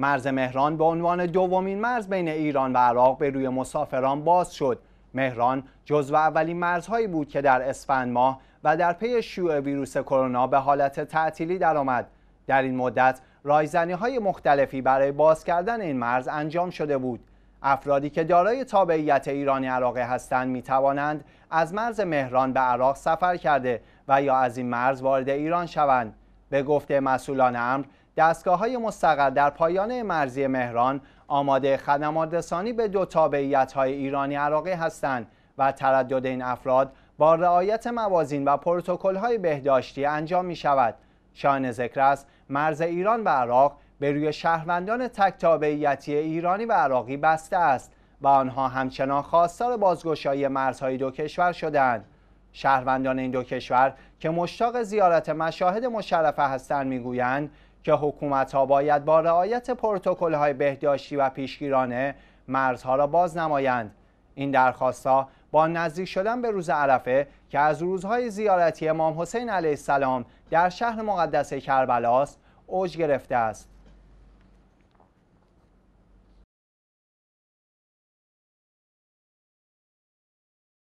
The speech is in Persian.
مرز مهران به عنوان دومین مرز بین ایران و عراق به روی مسافران باز شد مهران جزو اولین مرزهایی بود که در اسفند ماه و در پی شیوع ویروس کرونا به حالت تعطیلی درآمد در این مدت رایزنی های مختلفی برای باز کردن این مرز انجام شده بود افرادی که دارای تابعیت ایرانی عراقی هستند می توانند از مرز مهران به عراق سفر کرده و یا از این مرز وارد ایران شوند به گفته مسئولان امر دستگاه های مستقل در پایان مرزی مهران آماده خدمات رسانی به دو تابعیت های ایرانی عراقی هستند و تردد این افراد با رعایت موازین و پروتکل های بهداشتی انجام می شود. شاهن ذکر است مرز ایران و عراق به روی شهروندان تک ایرانی و عراقی بسته است و آنها همچنان خواستار بازگشایی مرزهای دو کشور شدند. شهروندان این دو کشور که مشتاق زیارت مشاهد مشرفه هستند میگویند که حکومت ها باید با رعایت پروتکل های بهداشتی و پیشگیرانه مرزها را باز نمایند این درخواست ها با نزدیک شدن به روز عرفه که از روزهای زیارتی امام حسین علیه السلام در شهر مقدس کربلاست اوج گرفته است